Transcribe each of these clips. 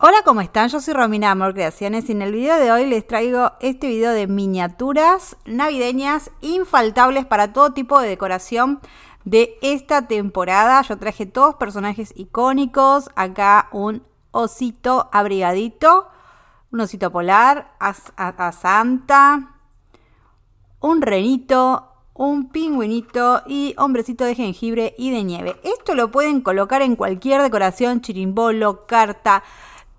Hola, ¿cómo están? Yo soy Romina Amor Creaciones y en el video de hoy les traigo este video de miniaturas navideñas infaltables para todo tipo de decoración de esta temporada. Yo traje todos personajes icónicos, acá un osito abrigadito, un osito polar, a, Santa, un renito, un pingüinito y hombrecito de jengibre y de nieve. Esto lo pueden colocar en cualquier decoración, chirimbolo, carta,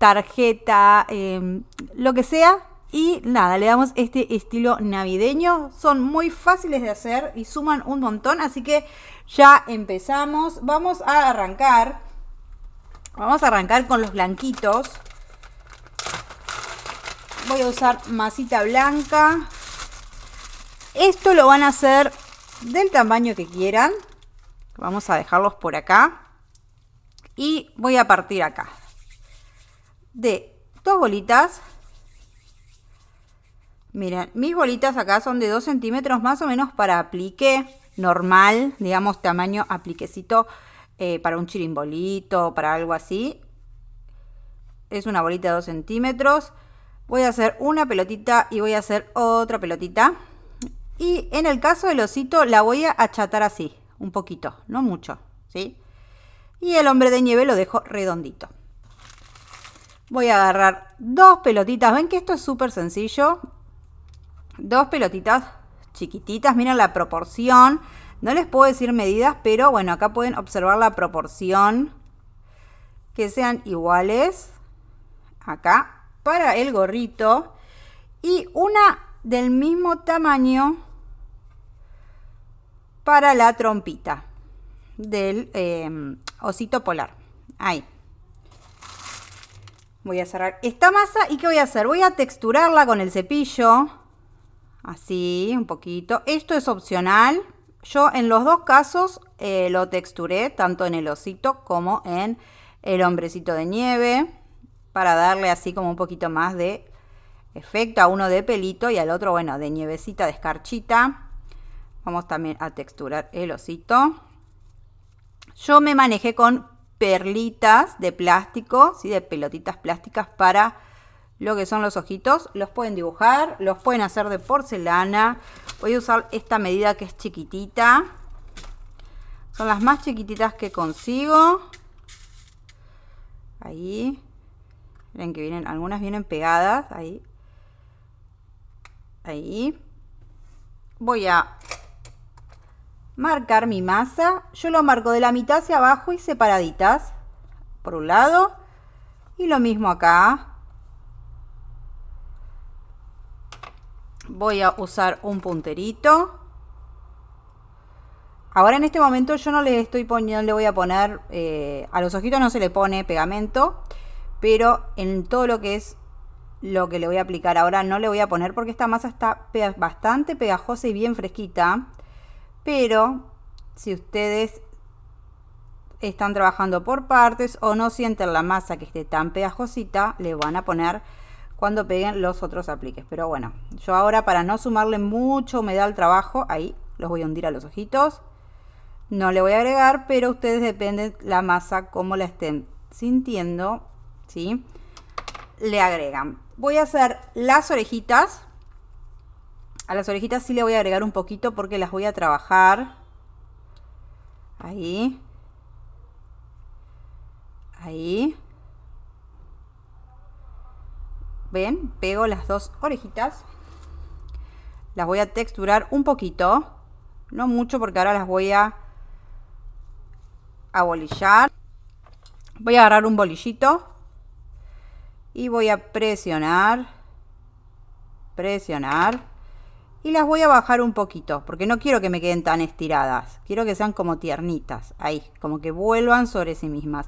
tarjeta, em, lo que sea. Y nada, le damos este estilo navideño. Son muy fáciles de hacer y suman un montón. Así que ya empezamos. Vamos a arrancar. Vamos a arrancar con los blanquitos. Voy a usar masita blanca. Esto lo van a hacer del tamaño que quieran. Vamos a dejarlos por acá. Y voy a partir acá de dos bolitas. Miren, mis bolitas acá son de 2 centímetros más o menos para aplique normal, digamos tamaño apliquecito eh, para un chirimbolito, para algo así. Es una bolita de 2 centímetros. Voy a hacer una pelotita y voy a hacer otra pelotita. Y en el caso del osito la voy a achatar así, un poquito, no mucho, ¿sí? Y el hombre de nieve lo dejo redondito. Voy a agarrar dos pelotitas. Ven que esto es súper sencillo. Dos pelotitas chiquititas. Miren la proporción. No les puedo decir medidas, pero bueno, acá pueden observar la proporción. Que sean iguales. Acá. Para el gorrito. Y una del mismo tamaño para la trompita del eh, osito polar. Ahí. Voy a cerrar esta masa y ¿qué voy a hacer? Voy a texturarla con el cepillo, así un poquito. Esto es opcional. Yo en los dos casos eh, lo texturé, tanto en el osito como en el hombrecito de nieve, para darle así como un poquito más de efecto a uno de pelito y al otro, bueno, de nievecita, de escarchita. Vamos también a texturar el osito. Yo me manejé con perlitas de plástico, ¿sí? de pelotitas plásticas para lo que son los ojitos. Los pueden dibujar, los pueden hacer de porcelana. Voy a usar esta medida que es chiquitita. Son las más chiquititas que consigo. Ahí. Miren que vienen, algunas vienen pegadas. Ahí. Ahí. Voy a marcar mi masa. Yo lo marco de la mitad hacia abajo y separaditas. Por un lado. Y lo mismo acá. Voy a usar un punterito. Ahora en este momento yo no le estoy poniendo, le voy a poner, eh, a los ojitos no se le pone pegamento, pero en todo lo que es lo que le voy a aplicar ahora no le voy a poner porque esta masa está bastante pegajosa y bien fresquita pero si ustedes están trabajando por partes o no sienten la masa que esté tan pegajosita, le van a poner cuando peguen los otros apliques. Pero bueno, yo ahora para no sumarle me humedad al trabajo, ahí los voy a hundir a los ojitos. No le voy a agregar, pero ustedes dependen la masa como la estén sintiendo, ¿sí? Le agregan. Voy a hacer las orejitas a las orejitas sí le voy a agregar un poquito porque las voy a trabajar. Ahí. Ahí. ¿Ven? Pego las dos orejitas. Las voy a texturar un poquito. No mucho porque ahora las voy a, a Voy a agarrar un bolillito. Y voy a presionar. Presionar y las voy a bajar un poquito, porque no quiero que me queden tan estiradas, quiero que sean como tiernitas, ahí, como que vuelvan sobre sí mismas.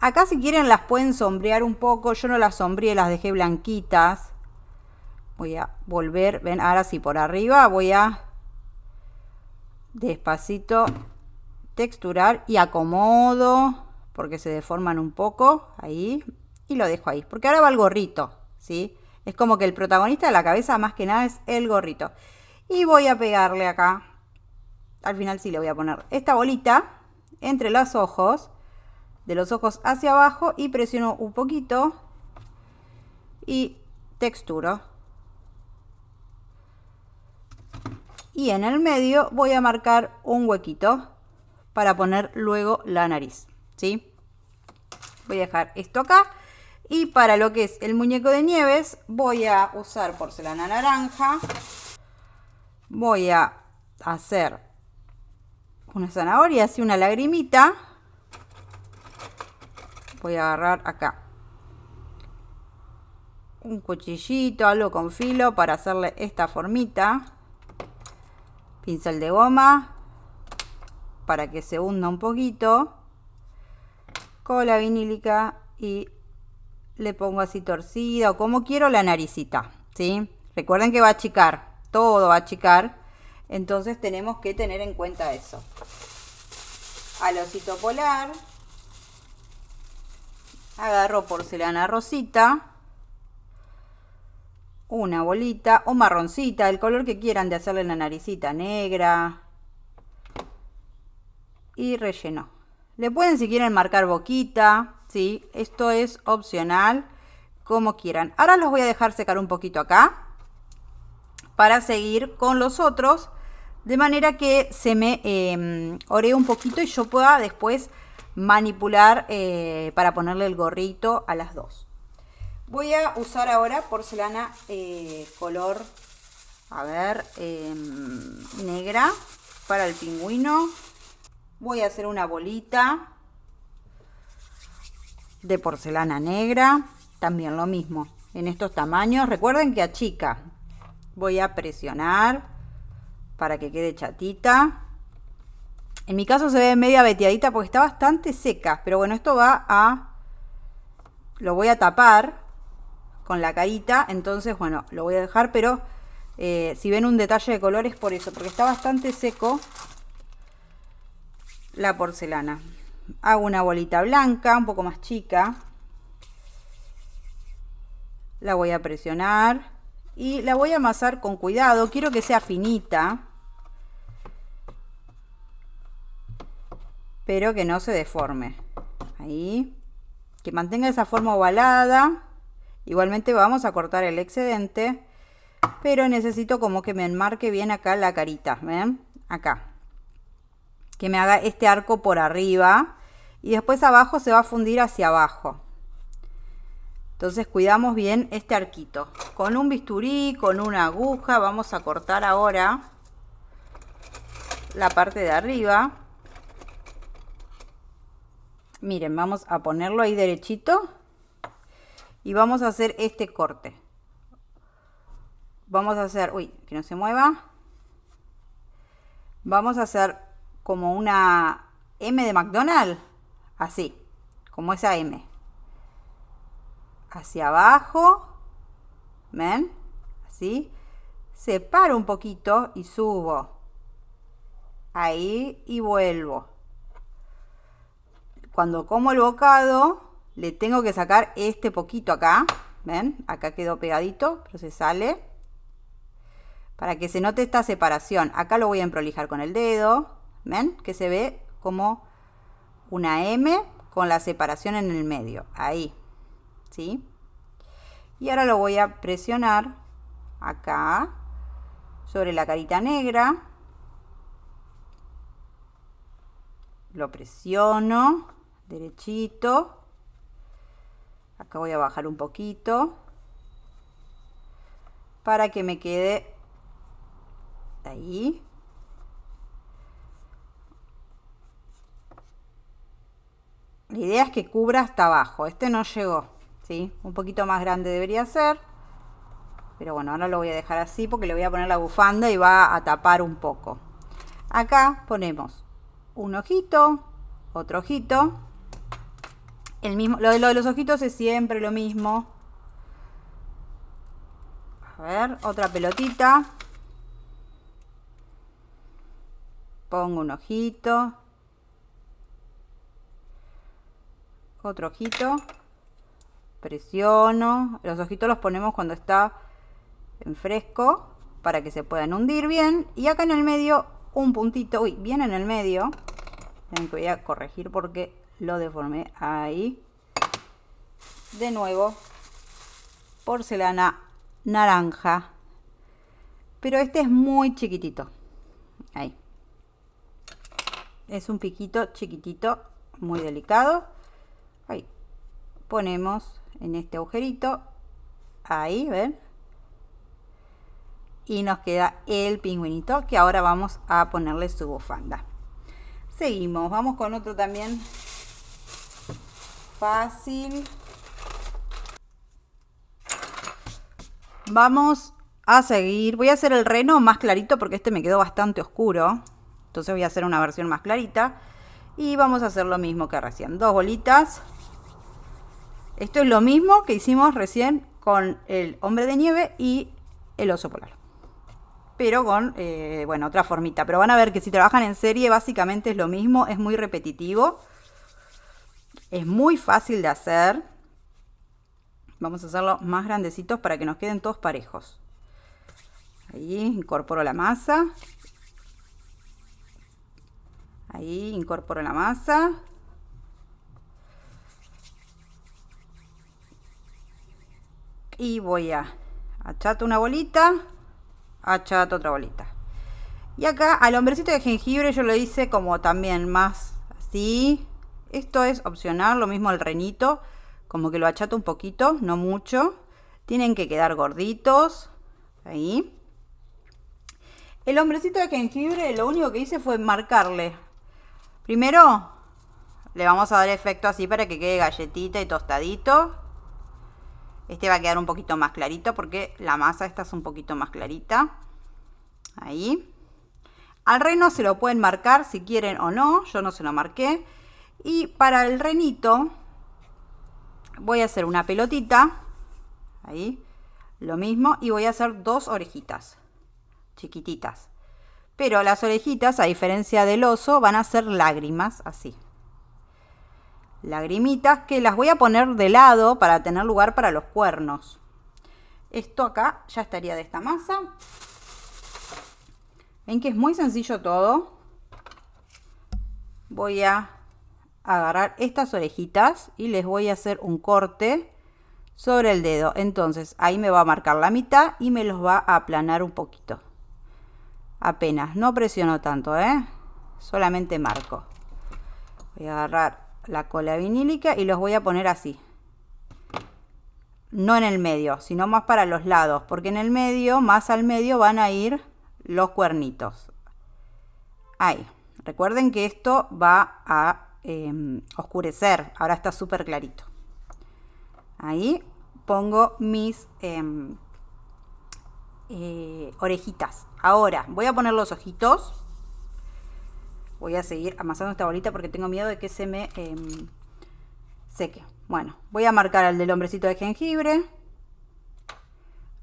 Acá si quieren las pueden sombrear un poco, yo no las sombreé, las dejé blanquitas. Voy a volver, ven, ahora sí por arriba voy a despacito texturar y acomodo porque se deforman un poco ahí y lo dejo ahí, porque ahora va el gorrito, ¿sí? Es como que el protagonista de la cabeza más que nada es el gorrito. Y voy a pegarle acá. Al final sí le voy a poner esta bolita entre los ojos. De los ojos hacia abajo y presiono un poquito. Y texturo. Y en el medio voy a marcar un huequito para poner luego la nariz. ¿sí? Voy a dejar esto acá y para lo que es el muñeco de nieves voy a usar porcelana naranja. Voy a hacer una zanahoria, así una lagrimita. Voy a agarrar acá un cuchillito, algo con filo para hacerle esta formita. Pincel de goma para que se hunda un poquito. Cola vinílica y le pongo así torcida o como quiero la naricita, ¿sí? Recuerden que va a achicar, todo va a achicar, entonces tenemos que tener en cuenta eso. Al osito polar, agarro porcelana rosita, una bolita o marroncita, el color que quieran de hacerle la naricita negra y relleno. Le pueden si quieren marcar boquita, ¿sí? Esto es opcional, como quieran. Ahora los voy a dejar secar un poquito acá para seguir con los otros, de manera que se me em, ore un poquito y yo pueda después manipular eh, para ponerle el gorrito a las dos. Voy a usar ahora porcelana eh, color, a ver, em, negra para el pingüino. Voy a hacer una bolita de porcelana negra, también lo mismo. En estos tamaños, recuerden que a chica Voy a presionar para que quede chatita. En mi caso se ve media veteadita porque está bastante seca, pero bueno, esto va a... Lo voy a tapar con la carita, entonces bueno, lo voy a dejar, pero eh, si ven un detalle de color es por eso, porque está bastante seco la porcelana hago una bolita blanca, un poco más chica. La voy a presionar y la voy a amasar con cuidado. Quiero que sea finita. Pero que no se deforme. Ahí. Que mantenga esa forma ovalada. Igualmente vamos a cortar el excedente. Pero necesito como que me enmarque bien acá la carita. ¿Ven? Acá que me haga este arco por arriba y después abajo se va a fundir hacia abajo. Entonces cuidamos bien este arquito. Con un bisturí, con una aguja, vamos a cortar ahora la parte de arriba. Miren, vamos a ponerlo ahí derechito y vamos a hacer este corte. Vamos a hacer, uy, que no se mueva. Vamos a hacer como una M de McDonald's así, como esa M. Hacia abajo, ¿ven? Así. Separo un poquito y subo. Ahí y vuelvo. Cuando como el bocado, le tengo que sacar este poquito acá. ¿Ven? Acá quedó pegadito, pero se sale. Para que se note esta separación. Acá lo voy a emprolijar con el dedo. ¿Ven? Que se ve como una M con la separación en el medio, ahí, ¿sí? Y ahora lo voy a presionar acá sobre la carita negra. Lo presiono derechito. Acá voy a bajar un poquito para que me quede ahí La idea es que cubra hasta abajo. Este no llegó, ¿sí? Un poquito más grande debería ser. Pero bueno, ahora lo voy a dejar así porque le voy a poner la bufanda y va a tapar un poco. Acá ponemos un ojito, otro ojito. El mismo, lo de los ojitos es siempre lo mismo. A ver, otra pelotita. Pongo un ojito, otro ojito, presiono, los ojitos los ponemos cuando está en fresco para que se puedan hundir bien y acá en el medio un puntito, uy, bien en el medio, que voy a corregir porque lo deformé ahí, de nuevo, porcelana naranja, pero este es muy chiquitito, ahí, es un piquito chiquitito, muy delicado, ahí ponemos en este agujerito ahí ven y nos queda el pingüinito que ahora vamos a ponerle su bufanda seguimos vamos con otro también fácil vamos a seguir voy a hacer el reno más clarito porque este me quedó bastante oscuro entonces voy a hacer una versión más clarita y vamos a hacer lo mismo que recién dos bolitas esto es lo mismo que hicimos recién con el hombre de nieve y el oso polar. Pero con, eh, bueno, otra formita. Pero van a ver que si trabajan en serie, básicamente es lo mismo, es muy repetitivo. Es muy fácil de hacer. Vamos a hacerlo más grandecitos para que nos queden todos parejos. Ahí incorporo la masa. Ahí incorporo la masa. y voy a achato una bolita, achato otra bolita. Y acá al hombrecito de jengibre yo lo hice como también más así. Esto es opcional, lo mismo el renito, como que lo achato un poquito, no mucho. Tienen que quedar gorditos, ahí. El hombrecito de jengibre lo único que hice fue marcarle. Primero le vamos a dar efecto así para que quede galletita y tostadito. Este va a quedar un poquito más clarito porque la masa esta es un poquito más clarita. Ahí. Al reno se lo pueden marcar si quieren o no. Yo no se lo marqué. Y para el renito voy a hacer una pelotita. Ahí. Lo mismo. Y voy a hacer dos orejitas. Chiquititas. Pero las orejitas, a diferencia del oso, van a ser lágrimas. Así lagrimitas que las voy a poner de lado para tener lugar para los cuernos. Esto acá ya estaría de esta masa. Ven que es muy sencillo todo. Voy a agarrar estas orejitas y les voy a hacer un corte sobre el dedo. Entonces ahí me va a marcar la mitad y me los va a aplanar un poquito. Apenas, no presiono tanto, ¿eh? Solamente marco. Voy a agarrar la cola vinílica y los voy a poner así. No en el medio, sino más para los lados, porque en el medio, más al medio, van a ir los cuernitos. Ahí. Recuerden que esto va a em, oscurecer, ahora está súper clarito. Ahí pongo mis em, eh, orejitas. Ahora voy a poner los ojitos voy a seguir amasando esta bolita porque tengo miedo de que se me em, seque. Bueno, voy a marcar el del hombrecito de jengibre.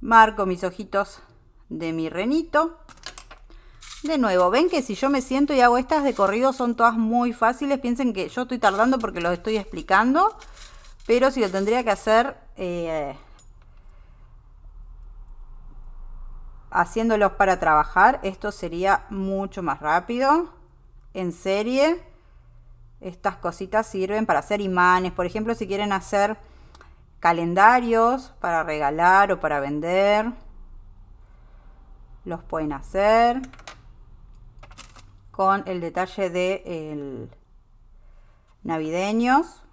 Marco mis ojitos de mi renito. De nuevo, ven que si yo me siento y hago estas de corrido son todas muy fáciles. Piensen que yo estoy tardando porque los estoy explicando. Pero si lo tendría que hacer eh, haciéndolos para trabajar, esto sería mucho más rápido en serie. Estas cositas sirven para hacer imanes, por ejemplo, si quieren hacer calendarios para regalar o para vender, los pueden hacer con el detalle de el navideños.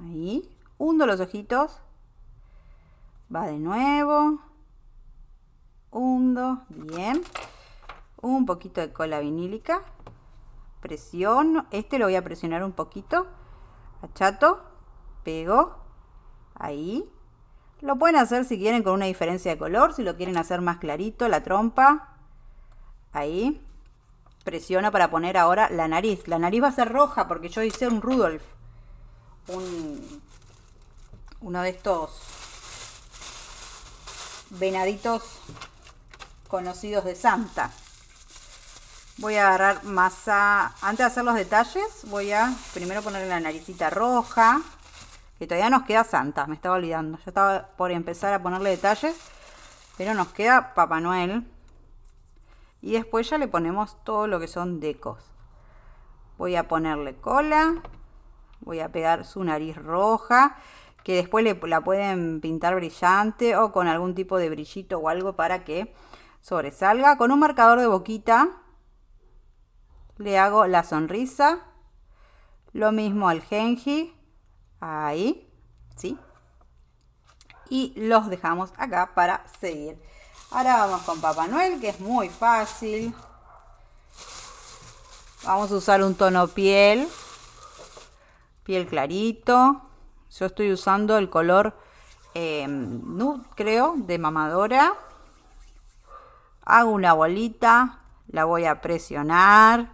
Ahí, hundo los ojitos, va de nuevo, hundo, bien un poquito de cola vinílica, presiono, este lo voy a presionar un poquito, achato, pego, ahí. Lo pueden hacer si quieren con una diferencia de color, si lo quieren hacer más clarito, la trompa, ahí. presiona para poner ahora la nariz. La nariz va a ser roja porque yo hice un Rudolf, uno de estos venaditos conocidos de Santa. Voy a agarrar masa, antes de hacer los detalles, voy a primero ponerle la naricita roja, que todavía nos queda santa, me estaba olvidando. Yo estaba por empezar a ponerle detalles, pero nos queda Papá Noel. Y después ya le ponemos todo lo que son decos. Voy a ponerle cola, voy a pegar su nariz roja, que después la pueden pintar brillante o con algún tipo de brillito o algo para que sobresalga. Con un marcador de boquita le hago la sonrisa. Lo mismo al genji. Ahí, ¿sí? Y los dejamos acá para seguir. Ahora vamos con Papá Noel, que es muy fácil. Vamos a usar un tono piel. Piel clarito. Yo estoy usando el color em, nude, creo, de mamadora. Hago una bolita. La voy a presionar.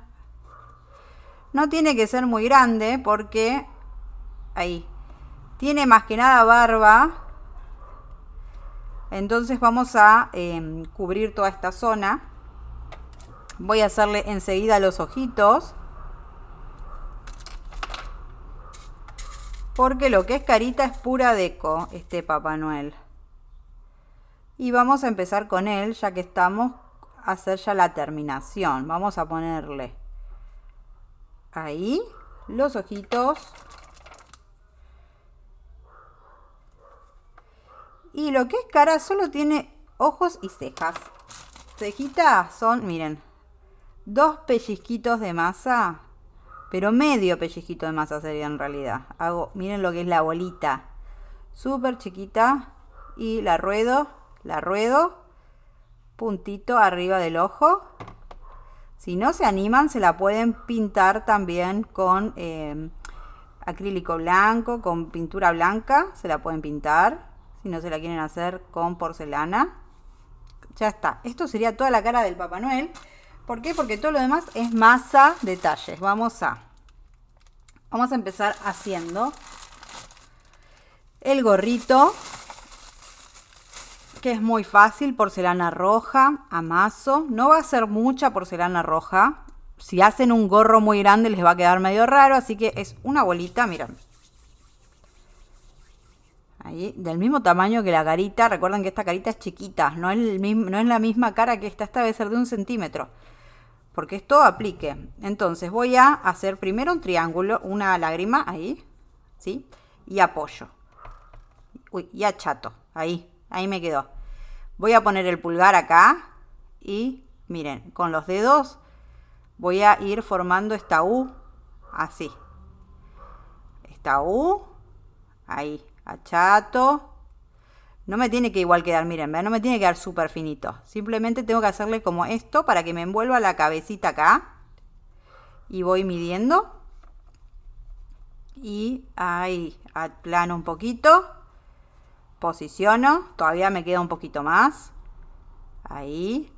No tiene que ser muy grande porque, ahí, tiene más que nada barba. Entonces vamos a em, cubrir toda esta zona. Voy a hacerle enseguida los ojitos. Porque lo que es carita es pura deco, este Papá Noel. Y vamos a empezar con él, ya que estamos a hacer ya la terminación. Vamos a ponerle ahí, los ojitos. Y lo que es cara solo tiene ojos y cejas. Cejitas son, miren, dos pellizquitos de masa, pero medio pellizquito de masa sería en realidad. Hago, miren lo que es la bolita, súper chiquita y la ruedo, la ruedo, puntito arriba del ojo si no se animan, se la pueden pintar también con eh, acrílico blanco, con pintura blanca, se la pueden pintar. Si no se la quieren hacer con porcelana. Ya está. Esto sería toda la cara del Papá Noel. ¿Por qué? Porque todo lo demás es masa, detalles. Vamos a... Vamos a empezar haciendo el gorrito que es muy fácil, porcelana roja, amaso. No va a ser mucha porcelana roja. Si hacen un gorro muy grande les va a quedar medio raro, así que es una bolita, miren. Ahí, del mismo tamaño que la carita. Recuerden que esta carita es chiquita, no es, es la misma cara que esta, esta debe ser de un centímetro. Porque esto aplique. Entonces voy a hacer primero un triángulo, una lágrima, ahí, ¿sí? Y apoyo. Uy, y achato, ahí. Ahí me quedó. Voy a poner el pulgar acá y miren, con los dedos voy a ir formando esta U así. Esta U, ahí, achato. No me tiene que igual quedar, miren, no me tiene que quedar súper finito. Simplemente tengo que hacerle como esto para que me envuelva la cabecita acá. Y voy midiendo. Y ahí, plano un poquito posiciono, todavía me queda un poquito más. Ahí,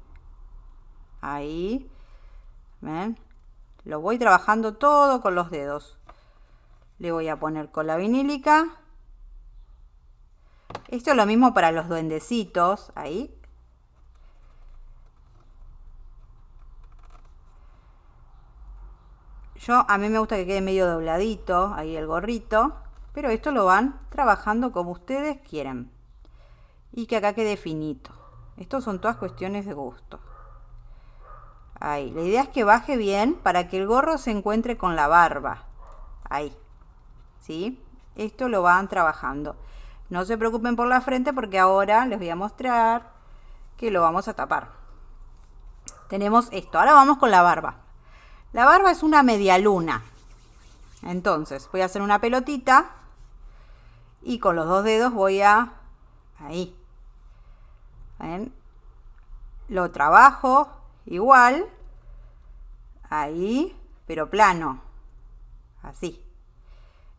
ahí, ¿ven? Lo voy trabajando todo con los dedos. Le voy a poner cola vinílica. Esto es lo mismo para los duendecitos, ahí. Yo, a mí me gusta que quede medio dobladito, ahí el gorrito pero esto lo van trabajando como ustedes quieren. Y que acá quede finito. Estos son todas cuestiones de gusto. Ahí. La idea es que baje bien para que el gorro se encuentre con la barba. Ahí. ¿Sí? Esto lo van trabajando. No se preocupen por la frente porque ahora les voy a mostrar que lo vamos a tapar. Tenemos esto. Ahora vamos con la barba. La barba es una media luna. Entonces voy a hacer una pelotita y con los dos dedos voy a ahí. Lo trabajo igual, ahí, pero plano, así.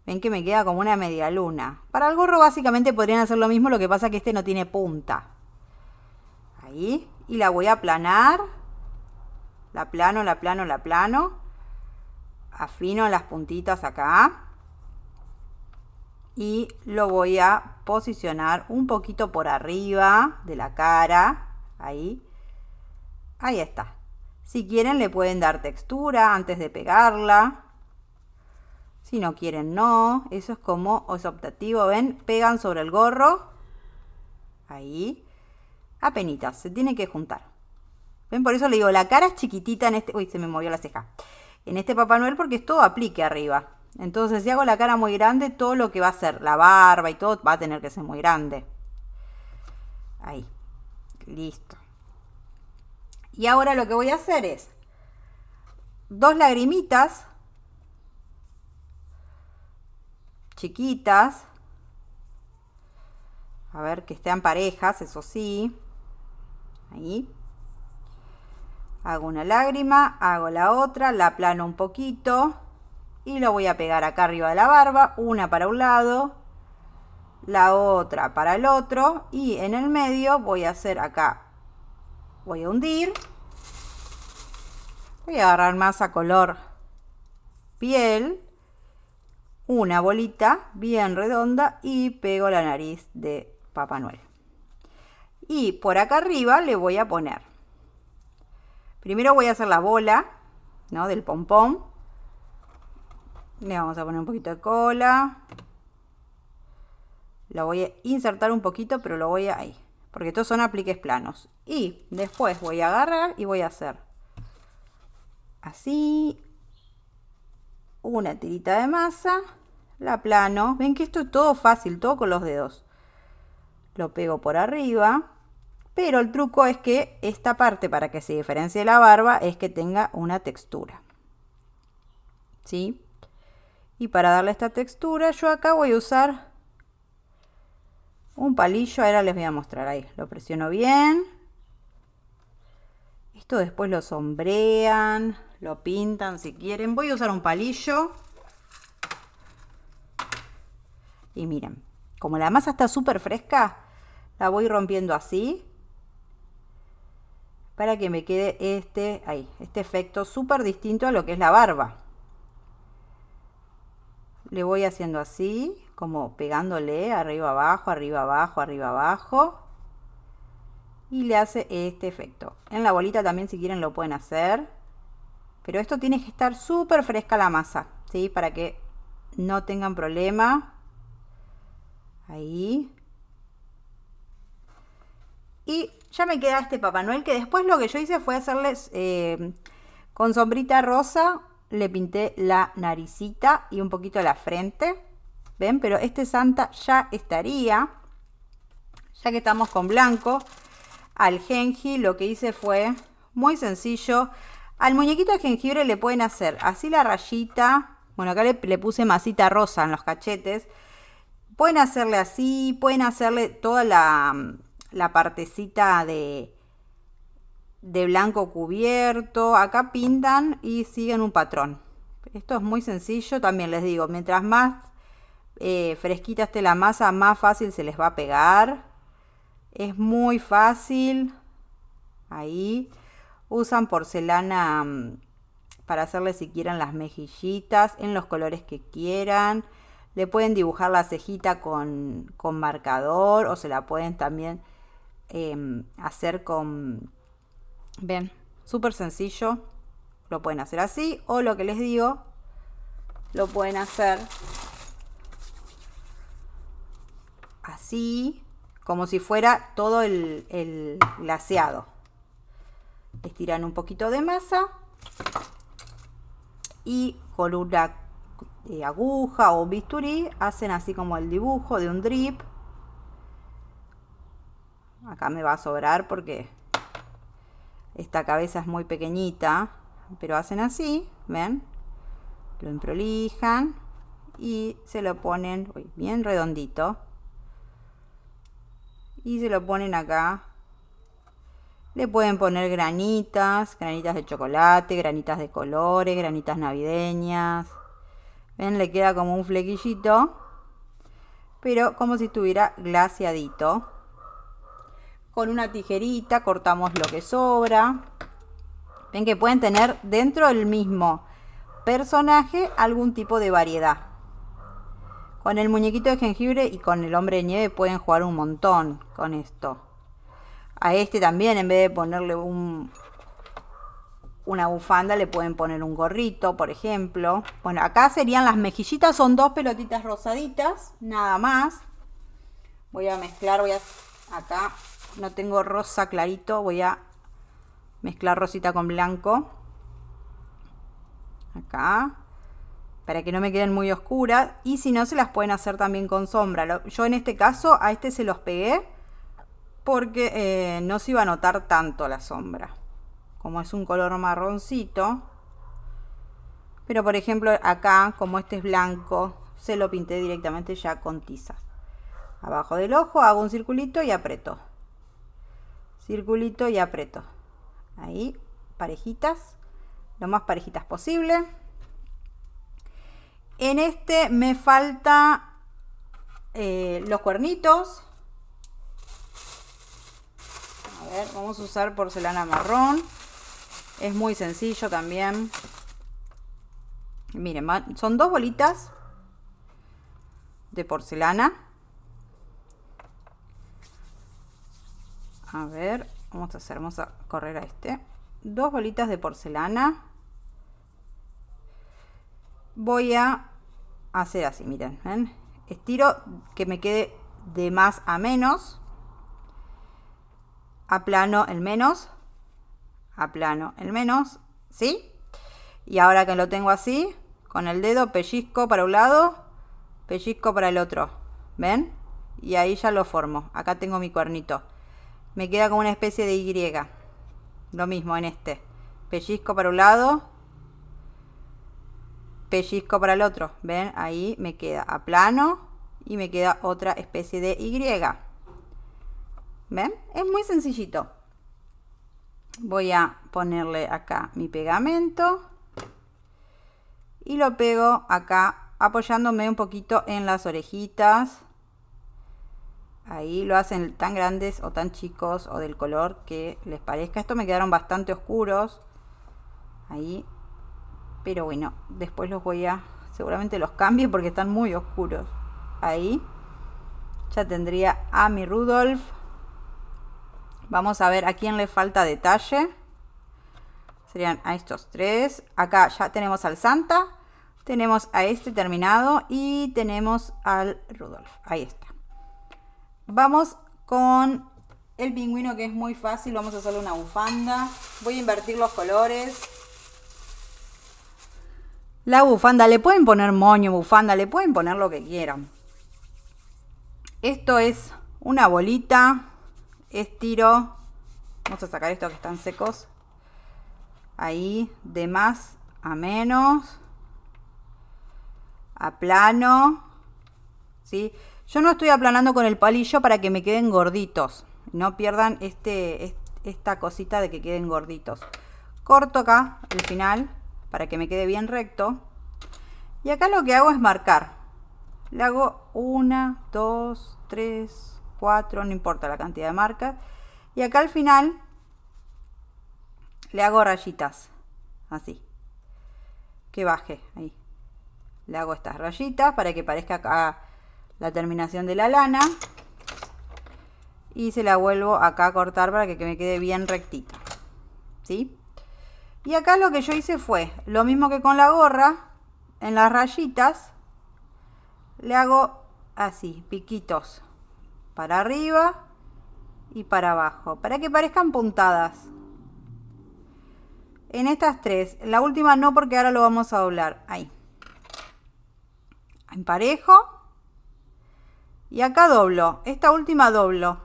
Ven que me queda como una media luna. Para el gorro básicamente podrían hacer lo mismo, lo que pasa que este no tiene punta. Ahí, y la voy a aplanar. La plano, la plano, la plano. Afino las puntitas acá y lo voy a posicionar un poquito por arriba de la cara, ahí, ahí está. Si quieren le pueden dar textura antes de pegarla, si no quieren no, eso es como, es optativo, ven, pegan sobre el gorro, ahí, apenitas, se tiene que juntar. Ven, por eso le digo, la cara es chiquitita en este, uy, se me movió la ceja, en este Papá Noel porque es todo aplique arriba, entonces, si hago la cara muy grande, todo lo que va a ser la barba y todo va a tener que ser muy grande. Ahí. Listo. Y ahora lo que voy a hacer es dos lagrimitas chiquitas. A ver que estén parejas, eso sí. Ahí. Hago una lágrima, hago la otra, la plano un poquito y lo voy a pegar acá arriba de la barba, una para un lado, la otra para el otro y en el medio voy a hacer acá, voy a hundir, voy a agarrar masa color piel, una bolita bien redonda y pego la nariz de Papá Noel. Y por acá arriba le voy a poner, primero voy a hacer la bola ¿no? del pompón, le vamos a poner un poquito de cola. Lo voy a insertar un poquito, pero lo voy a ahí. Porque estos son apliques planos. Y después voy a agarrar y voy a hacer así. Una tirita de masa. La plano. Ven que esto es todo fácil, todo con los dedos. Lo pego por arriba. Pero el truco es que esta parte, para que se diferencie la barba, es que tenga una textura. ¿Sí? Y para darle esta textura, yo acá voy a usar un palillo. Ahora les voy a mostrar ahí. Lo presiono bien. Esto después lo sombrean, lo pintan si quieren. Voy a usar un palillo. Y miren, como la masa está súper fresca, la voy rompiendo así para que me quede este, ahí, este efecto súper distinto a lo que es la barba le voy haciendo así, como pegándole arriba abajo, arriba abajo, arriba abajo. Y le hace este efecto. En la bolita también si quieren lo pueden hacer. Pero esto tiene que estar súper fresca la masa, ¿sí? Para que no tengan problema. Ahí. Y ya me queda este Papá Noel que después lo que yo hice fue hacerles eh, con sombrita rosa le pinté la naricita y un poquito la frente. ¿Ven? Pero este Santa ya estaría. Ya que estamos con blanco, al genji lo que hice fue muy sencillo. Al muñequito de jengibre le pueden hacer así la rayita. Bueno, acá le, puse masita rosa en los cachetes. Pueden hacerle así, pueden hacerle toda la, la partecita de, de blanco cubierto. Acá pintan y siguen un patrón. Esto es muy sencillo, también les digo, mientras más eh, fresquita esté la masa, más fácil se les va a pegar. Es muy fácil. Ahí. Usan porcelana mm, para hacerle si quieran las mejillitas en los colores que quieran. Le pueden dibujar la cejita con, marcador o se la pueden también em, hacer con Bien, súper sencillo. Lo pueden hacer así o lo que les digo, lo pueden hacer así, como si fuera todo el, el glaseado. Estiran un poquito de masa y con una eh, aguja o bisturí hacen así como el dibujo de un drip. Acá me va a sobrar porque esta cabeza es muy pequeñita, pero hacen así, ¿ven? Lo improlijan y se lo ponen bien redondito. Y se lo ponen acá. Le pueden poner granitas, granitas de chocolate, granitas de colores, granitas navideñas. ¿Ven? Le queda como un flequillito. Pero como si estuviera glaciadito. Con una tijerita cortamos lo que sobra. Ven que pueden tener dentro del mismo personaje algún tipo de variedad. Con el muñequito de jengibre y con el hombre de nieve pueden jugar un montón con esto. A este también, en vez de ponerle un, una bufanda, le pueden poner un gorrito, por ejemplo. Bueno, acá serían las mejillitas, son dos pelotitas rosaditas, nada más. Voy a mezclar, voy a acá no tengo rosa clarito, voy a mezclar rosita con blanco. Acá. Para que no me queden muy oscuras. Y si no, se las pueden hacer también con sombra. Yo en este caso a este se los pegué porque eh, no se iba a notar tanto la sombra. Como es un color marroncito. Pero por ejemplo acá, como este es blanco, se lo pinté directamente ya con tiza. Abajo del ojo hago un circulito y apretó circulito y aprieto. Ahí, parejitas, lo más parejitas posible. En este me falta eh, los cuernitos. A ver, vamos a usar porcelana marrón. Es muy sencillo también. Miren, son dos bolitas de porcelana a ver, vamos a hacer, vamos a correr a este. Dos bolitas de porcelana. Voy a hacer así, miren, Estiro que me quede de más a menos. Aplano el menos. Aplano el menos, ¿sí? Y ahora que lo tengo así, con el dedo pellizco para un lado, pellizco para el otro. ¿Ven? Y ahí ya lo formo. Acá tengo mi cuernito me queda como una especie de Y. Lo mismo en este. Pellizco para un lado, pellizco para el otro. ¿Ven? Ahí me queda a plano y me queda otra especie de Y. ¿Ven? Es muy sencillito. Voy a ponerle acá mi pegamento y lo pego acá apoyándome un poquito en las orejitas Ahí lo hacen tan grandes o tan chicos o del color que les parezca. Esto me quedaron bastante oscuros. Ahí. Pero bueno, después los voy a... Seguramente los cambie porque están muy oscuros. Ahí. Ya tendría a mi Rudolf. Vamos a ver a quién le falta detalle. Serían a estos tres. Acá ya tenemos al Santa. Tenemos a este terminado. Y tenemos al Rudolf. Ahí está. Vamos con el pingüino que es muy fácil. Vamos a hacerle una bufanda. Voy a invertir los colores. La bufanda, le pueden poner moño, bufanda, le pueden poner lo que quieran. Esto es una bolita. Estiro. Vamos a sacar estos que están secos. Ahí, de más a menos. A plano. ¿Sí? Yo no estoy aplanando con el palillo para que me queden gorditos. No pierdan este, esta cosita de que queden gorditos. Corto acá el final para que me quede bien recto. Y acá lo que hago es marcar. Le hago una, dos, tres, cuatro, no importa la cantidad de marcas. Y acá al final le hago rayitas. Así. Que baje ahí. Le hago estas rayitas para que parezca acá la terminación de la lana y se la vuelvo acá a cortar para que me quede bien rectita ¿sí? y acá lo que yo hice fue lo mismo que con la gorra en las rayitas le hago así piquitos para arriba y para abajo para que parezcan puntadas en estas tres la última no porque ahora lo vamos a doblar ahí emparejo y acá doblo, esta última doblo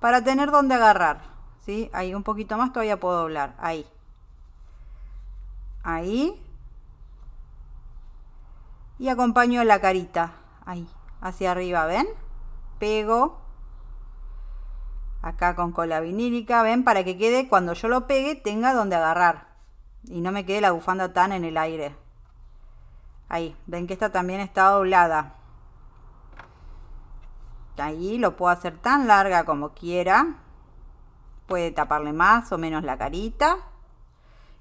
para tener donde agarrar. ¿sí? Ahí un poquito más todavía puedo doblar. Ahí. Ahí. Y acompaño la carita. Ahí. Hacia arriba, ¿ven? Pego. Acá con cola vinílica, ¿ven? Para que quede, cuando yo lo pegue, tenga donde agarrar. Y no me quede la bufanda tan en el aire. Ahí. Ven que esta también está doblada. Ahí lo puedo hacer tan larga como quiera. Puede taparle más o menos la carita.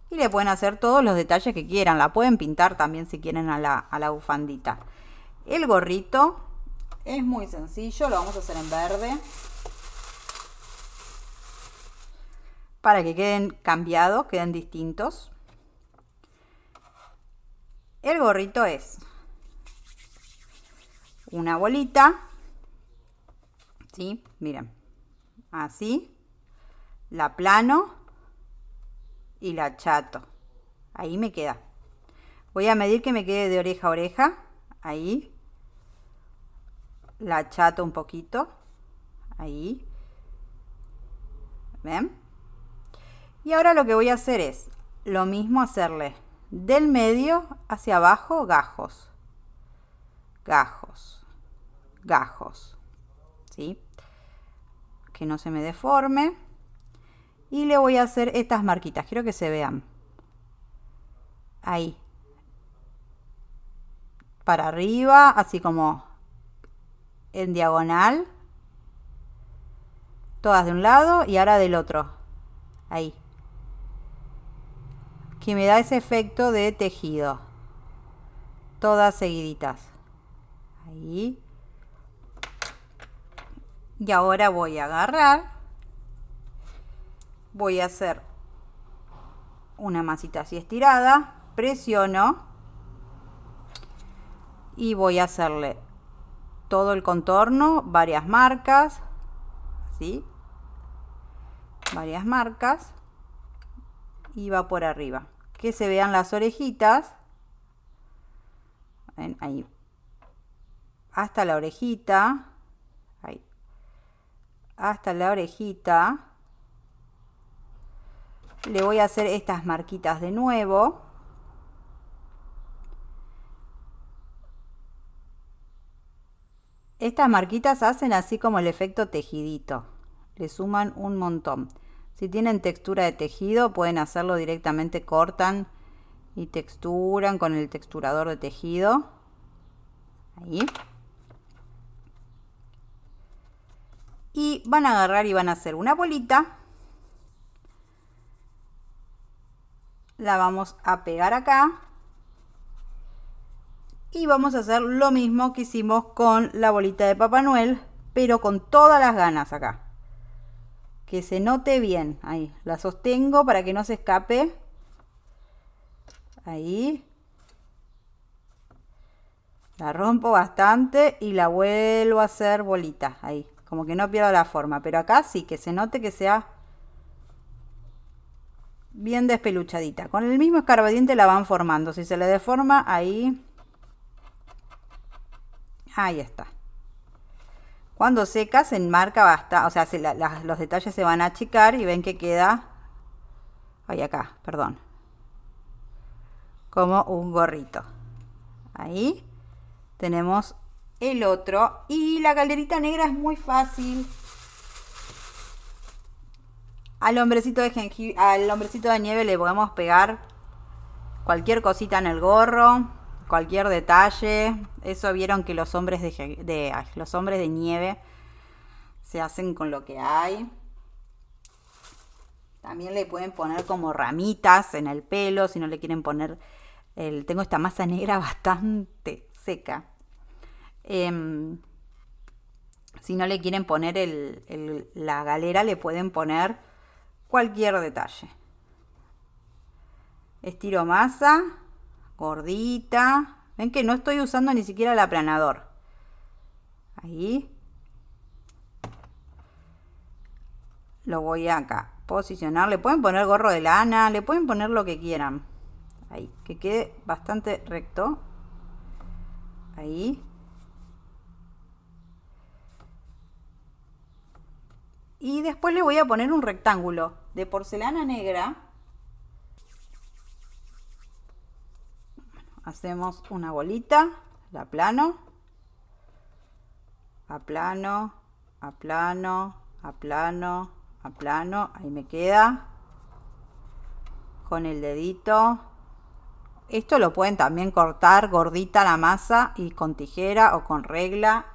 Y le pueden hacer todos los detalles que quieran. La pueden pintar también si quieren a la, bufandita. El gorrito es muy sencillo. Lo vamos a hacer en verde. Para que queden cambiados, queden distintos. El gorrito es una bolita Miren, así, la plano y la chato. Ahí me queda. Voy a medir que me quede de oreja a oreja, ahí. La chato un poquito, ahí. ¿Ven? Y ahora lo que voy a hacer es lo mismo hacerle del medio hacia abajo gajos. Gajos. Gajos. ¿Sí? que no se me deforme. Y le voy a hacer estas marquitas, quiero que se vean. Ahí. Para arriba, así como en diagonal. Todas de un lado y ahora del otro. Ahí. Que me da ese efecto de tejido. Todas seguiditas. Ahí. Y ahora voy a agarrar, voy a hacer una masita así estirada, presiono y voy a hacerle todo el contorno, varias marcas, así, varias marcas y va por arriba. Que se vean las orejitas, ahí, hasta la orejita, hasta la orejita. Le voy a hacer estas marquitas de nuevo. Estas marquitas hacen así como el efecto tejidito. Le suman un montón. Si tienen textura de tejido, pueden hacerlo directamente, cortan y texturan con el texturador de tejido. Ahí. y van a agarrar y van a hacer una bolita. La vamos a pegar acá. Y vamos a hacer lo mismo que hicimos con la bolita de Papá Noel, pero con todas las ganas acá. Que se note bien. Ahí, la sostengo para que no se escape. Ahí. La rompo bastante y la vuelvo a hacer bolita. Ahí. Como que no pierda la forma. Pero acá sí, que se note que sea bien despeluchadita. Con el mismo escarbadiente la van formando. Si se le deforma, ahí... Ahí está. Cuando seca se enmarca basta. o sea, los detalles se van a achicar y ven que queda... Ahí acá, perdón. Como un gorrito. Ahí tenemos el otro. Y la calderita negra es muy fácil. Al hombrecito de, al de nieve le podemos pegar cualquier cosita en el gorro, cualquier detalle. Eso vieron que los hombres de, los hombres de nieve se hacen con lo que hay. También le pueden poner como ramitas en el pelo si no le quieren poner el, tengo esta masa negra bastante seca. Em, si no le quieren poner la galera, le pueden poner cualquier detalle. Estiro masa, gordita. Ven que no estoy usando ni siquiera el aplanador. Ahí. Lo voy acá. Posicionar. Le pueden poner gorro de lana. Le pueden poner lo que quieran. Ahí. Que quede bastante recto. Ahí. Y después le voy a poner un rectángulo de porcelana negra. Hacemos una bolita, la plano, a plano, a plano, a plano, a plano, ahí me queda. Con el dedito. Esto lo pueden también cortar gordita la masa y con tijera o con regla.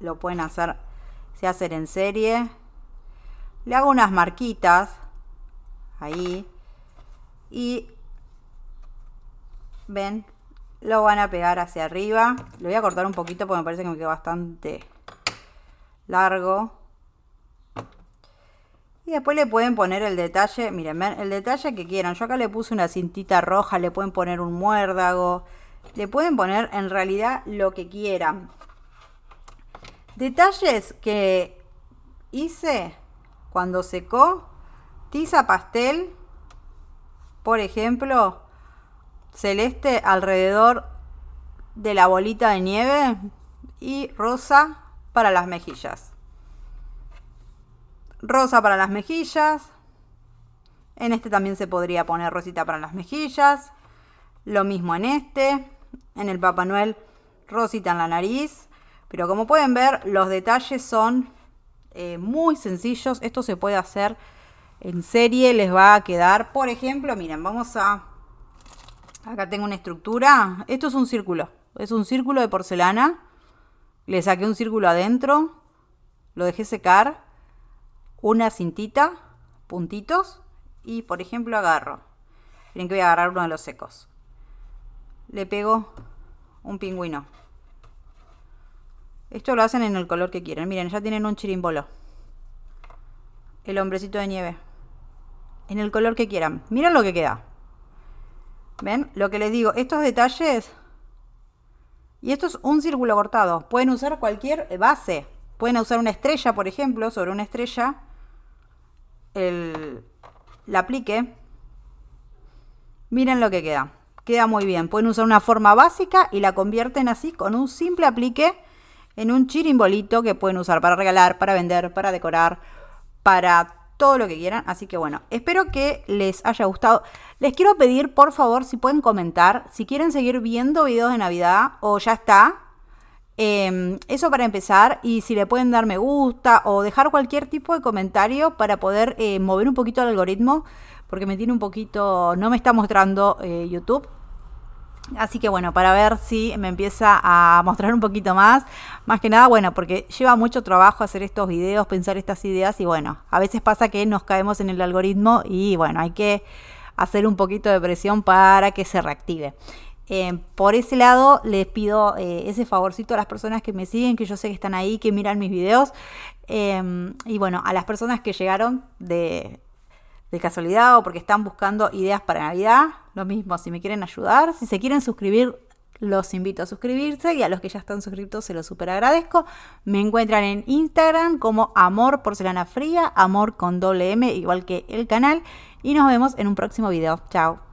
Lo pueden hacer, se hacen en serie le hago unas marquitas ahí y ven lo van a pegar hacia arriba lo voy a cortar un poquito porque me parece que me queda bastante largo y después le pueden poner el detalle miren el detalle que quieran yo acá le puse una cintita roja le pueden poner un muérdago le pueden poner en realidad lo que quieran detalles que hice cuando secó, tiza pastel, por ejemplo, celeste alrededor de la bolita de nieve y rosa para las mejillas. Rosa para las mejillas. En este también se podría poner rosita para las mejillas. Lo mismo en este. En el Papá Noel, rosita en la nariz. Pero como pueden ver, los detalles son eh, muy sencillos. Esto se puede hacer en serie, les va a quedar, por ejemplo, miren, vamos a... Acá tengo una estructura. Esto es un círculo. Es un círculo de porcelana. Le saqué un círculo adentro. Lo dejé secar. Una cintita. Puntitos. Y por ejemplo agarro. Miren que voy a agarrar uno de los secos. Le pego un pingüino. Esto lo hacen en el color que quieran. Miren, ya tienen un chirimbolo. El hombrecito de nieve. En el color que quieran. Miren lo que queda. ¿Ven? Lo que les digo, estos detalles... Y esto es un círculo cortado. Pueden usar cualquier base. Pueden usar una estrella, por ejemplo, sobre una estrella. El, la aplique. Miren lo que queda. Queda muy bien. Pueden usar una forma básica y la convierten así con un simple aplique en un chirimbolito que pueden usar para regalar, para vender, para decorar, para todo lo que quieran. Así que bueno, espero que les haya gustado. Les quiero pedir, por favor, si pueden comentar, si quieren seguir viendo videos de Navidad o ya está. Em, eso para empezar y si le pueden dar me gusta o dejar cualquier tipo de comentario para poder eh, mover un poquito el algoritmo porque me tiene un poquito, no me está mostrando eh, YouTube. Así que bueno, para ver si me empieza a mostrar un poquito más. Más que nada, bueno, porque lleva mucho trabajo hacer estos videos, pensar estas ideas y bueno, a veces pasa que nos caemos en el algoritmo y bueno, hay que hacer un poquito de presión para que se reactive. Eh, por ese lado, les pido eh, ese favorcito a las personas que me siguen, que yo sé que están ahí, que miran mis videos. Eh, y bueno, a las personas que llegaron de de casualidad o porque están buscando ideas para Navidad, lo mismo, si me quieren ayudar, si se quieren suscribir, los invito a suscribirse y a los que ya están suscritos se los super agradezco. Me encuentran en Instagram como Amor Porcelana Fría, Amor con doble M, igual que el canal, y nos vemos en un próximo video. Chao.